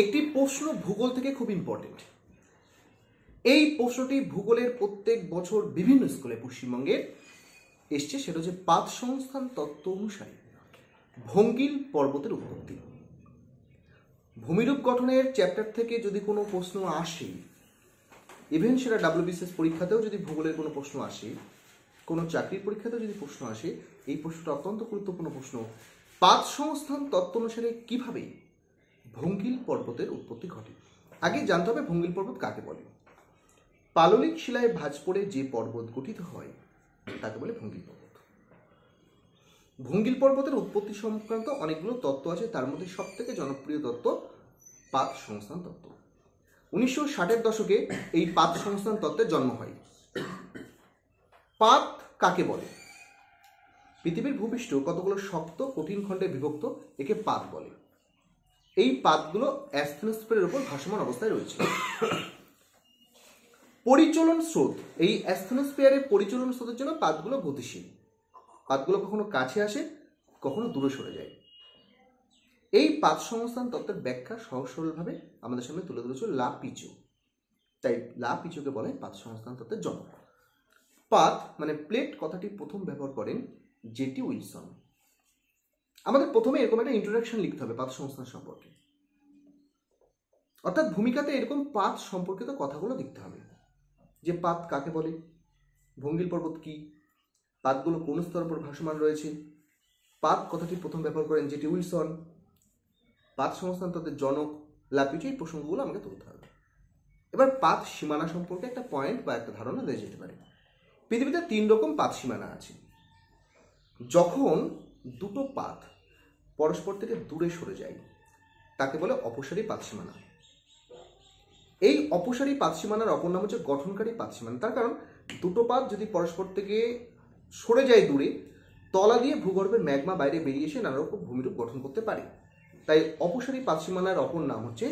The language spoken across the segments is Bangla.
একটি প্রশ্ন ভূগোল থেকে খুব ইম্পর্টেন্ট এই প্রশ্নটি ভূগোলের প্রত্যেক বছর বিভিন্ন স্কুলে পশ্চিমবঙ্গে এসছে সেটা হচ্ছে পাত সংস্থান তত্ত্ব অনুসারে ভঙ্গিল পর্বতের উৎপত্তি ভূমিরূপ গঠনের চ্যাপ্টার থেকে যদি কোনো প্রশ্ন আসে ইভেন সেটা ডাব্লিউবিসিএস পরীক্ষাতেও যদি ভূগোলের কোনো প্রশ্ন আসে কোনো চাকরির পরীক্ষাতেও যদি প্রশ্ন আসে এই প্রশ্নটা অত্যন্ত গুরুত্বপূর্ণ প্রশ্ন পাত সংস্থান তত্ত্ব অনুসারে কিভাবে ভঙ্গিল পর্বতের উৎপত্তি ঘটে আগে জানতে হবে ভঙ্গিল পর্বত কাকে বলে পাললিক শিলায় ভাঁজ পড়ে যে পর্বত গঠিত হয় তাকে বলে ভঙ্গিল পর্বত ভঙ্গিল পর্বতের উৎপত্তি সংক্রান্ত অনেকগুলো তত্ত্ব আছে তার মধ্যে সব থেকে জনপ্রিয় তত্ত্ব পাত সংস্থান তত্ত্ব উনিশশো ষাটের দশকে এই পাত সংস্থান তত্ত্বের জন্ম হয় পাত কাকে বলে পৃথিবীর ভূপৃষ্ঠ কতগুলো শক্ত কঠিন খণ্ডে বিভক্ত একে পাত বলে এই পাতগুলো অ্যাস্থেনোস্ফিয়ারের উপর ভাসমান অবস্থায় রয়েছে পরিচলন স্রোত এই অ্যাস্থেনোস্ফিয়ারের পরিচলন স্রোতের জন্য পাতগুলো গতিশীল পাতগুলো কখনো কাছে আসে কখনো দূরে সরে যায় এই পাত সংস্থান তত্ত্বের ব্যাখ্যা সহজ সরলভাবে আমাদের সামনে তুলে ধরেছে লা পিচু তাই লা পিচুকে বলে পাত সংস্থান তত্ত্বের জনক পাত মানে প্লেট কথাটি প্রথম ব্যবহার করেন জেটি উইলসন আমাদের প্রথমে এরকম একটা ইন্ট্রোডাকশন লিখতে হবে পাত সংস্থান সম্পর্কে অর্থাৎ ভূমিকাতে এরকম পাত সম্পর্কিত কথাগুলো লিখতে হবে যে পাত কাকে বলে ভঙ্গিল পর্বত কি পাতগুলো কোন স্তর উপর ভাসমান রয়েছে পাত কথাটি প্রথম ব্যবহার করেন যেটি উইলসন পাত সংস্থান তাদের জনক লাপিটি এই প্রসঙ্গগুলো আমাকে তুলতে হবে এবার পাত সীমানা সম্পর্কে একটা পয়েন্ট বা একটা ধারণা দেওয়া যেতে পারে পৃথিবীতে তিন রকম পাত সীমানা আছে যখন দুটো পাত পরস্পর থেকে দূরে সরে যায় তাকে বলে অপসারী পাতসীমানা এই অপসারী পাতসীমানার অপর নাম হচ্ছে গঠনকারী পাতসীমানা তার কারণ দুটো পাত যদি পরস্পর থেকে সরে যায় দূরে তলা দিয়ে ভূগর্ভের ম্যাগমা বাইরে বেরিয়ে এসে নানা রকম ভূমিরূপ গঠন করতে পারে তাই অপসারী পাতসীমানার অপর নাম হচ্ছে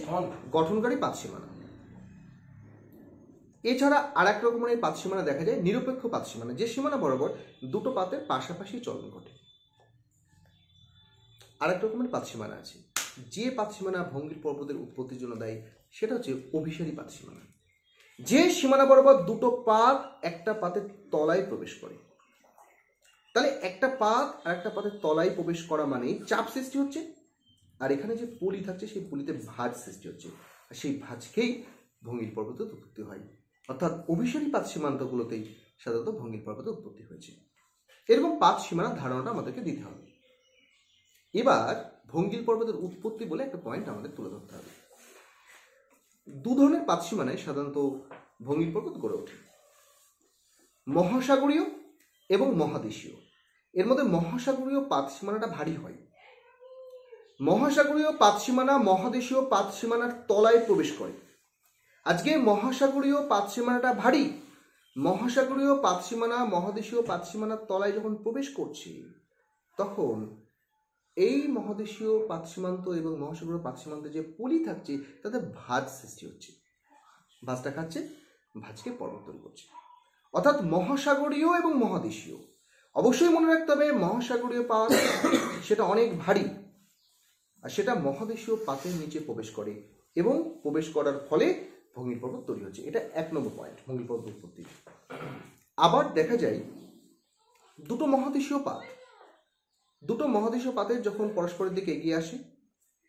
গঠনকারী পাতসীমানা এছাড়া আর এক রকমের পাতসীমানা দেখা যায় নিরপেক্ষ পাতসীমানা যে সীমানা বরাবর দুটো পাতের পাশাপাশি চলন ঘটে আরেক রকমের পাতসীমানা আছে যে পাতসীমানা ভঙ্গির পর্বতের উৎপত্তির জন্য দেয় সেটা হচ্ছে অভিসারী পাতসীমানা যে সীমানা বরাবর দুটো পাত একটা পাতের তলায় প্রবেশ করে তাহলে একটা পাত আর একটা পাতের তলায় প্রবেশ করা মানে চাপ সৃষ্টি হচ্ছে আর এখানে যে পুলি থাকছে সেই পুলিতে ভাঁজ সৃষ্টি হচ্ছে আর সেই ভাঁজকেই ভঙ্গির পর্বতে উৎপত্তি হয় অর্থাৎ অভিসারী পাত সীমান্তগুলোতেই সাধারণত ভঙ্গির পর্বতে উৎপত্তি হয়েছে এরকম পাত সীমানার ধারণাটা আমাদেরকে দিতে হবে এবার ভঙ্গিল পর্বতের উৎপত্তি বলে একটা পয়েন্ট আমাদের তুলে ধরতে হবে দু ধরনের পাতসীমানায় সাধারণত ভঙ্গিল পর্বত গড়ে ওঠে মহাসাগরীয় এবং মহাদেশীয় এর মধ্যে মহাসাগরীয় পাতসীমানাটা ভারী হয় মহাসাগরীয় পাতসীমানা মহাদেশীয় পাতসীমানার তলায় প্রবেশ করে আজকে মহাসাগরীয় পাতসীমানাটা ভারী মহাসাগরীয় পাতসীমানা মহাদেশীয় পাতসীমানার তলায় যখন প্রবেশ করছে তখন এই মহাদেশীয় পাত সীমান্ত এবং মহাসাগরীয় পাত সীমান্তে যে পলি থাকছে তাতে ভাজ সৃষ্টি হচ্ছে ভাজটা খাচ্ছে ভাজকে পরিবর্তন করছে অর্থাৎ মহাসাগরীয় এবং মহাদেশীয় অবশ্যই মনে রাখতে হবে মহাসাগরীয় পাত সেটা অনেক ভারী আর সেটা মহাদেশীয় পাতের নিচে প্রবেশ করে এবং প্রবেশ করার ফলে ভঙ্গির পর্বত তৈরি হচ্ছে এটা এক নম্বর পয়েন্ট ভঙ্গির পর্বত উৎপত্তি আবার দেখা যায় দুটো মহাদেশীয় পাত দুটো মহাদেশীয় পাতের যখন পরস্পরের দিকে এগিয়ে আসে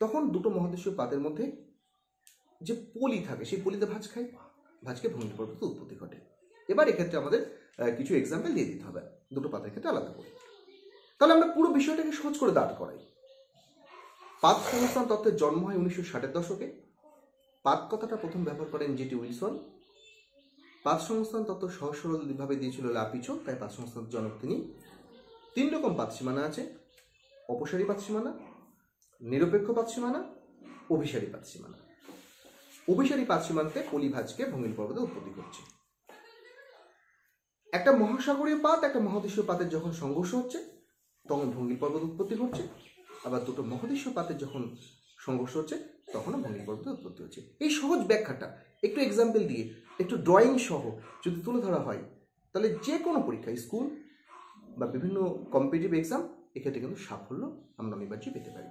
তখন দুটো মহাদেশীয় পাতের মধ্যে যে পলি থাকে সেই পলিতে ভাঁজ খায় ভাঁজকে ভ্রমণ পর্বত উৎপত্তি ঘটে এবার এক্ষেত্রে আমাদের কিছু এক্সাম্পল দিয়ে দিতে হবে দুটো পাতের ক্ষেত্রে আলাদা করে তাহলে আমরা পুরো বিষয়টাকে সহজ করে দাঁড় করাই পাত সংস্থান তত্ত্বের জন্ম হয় উনিশশো ষাটের দশকে পাত কথাটা প্রথম ব্যবহার করেন জেটি উইলসন পাত সংস্থান তত্ত্ব সহজ সরলভাবে দিয়েছিল লাপিচো তাই পাত সংস্থান জনক তিনি তিন রকম পাত সীমানা আছে অপসারী পাতসীমানা নিরপেক্ষ পাতসীমানা অভিসারী পাতসীমানা অভিসারী পাতসীমান্তে পলিভাজকে ভঙ্গিল পর্বতে উৎপত্তি করছে একটা মহাসাগরীয় পাত একটা মহাদেশীয় পাতের যখন সংঘর্ষ হচ্ছে তখন ভঙ্গিল পর্বত উৎপত্তি হচ্ছে আবার দুটো মহাদেশীয় পাতের যখন সংঘর্ষ হচ্ছে তখনও ভঙ্গিল পর্বত উৎপত্তি হচ্ছে এই সহজ ব্যাখ্যাটা একটু এক্সাম্পল দিয়ে একটু ড্রয়িং সহ যদি তুলে ধরা হয় তাহলে যে কোনো পরীক্ষা স্কুল বা বিভিন্ন কম্পিটিটিভ এক্সাম এক্ষেত্রে কিন্তু সাফল্য আমরা অনিবার্য পেতে পারি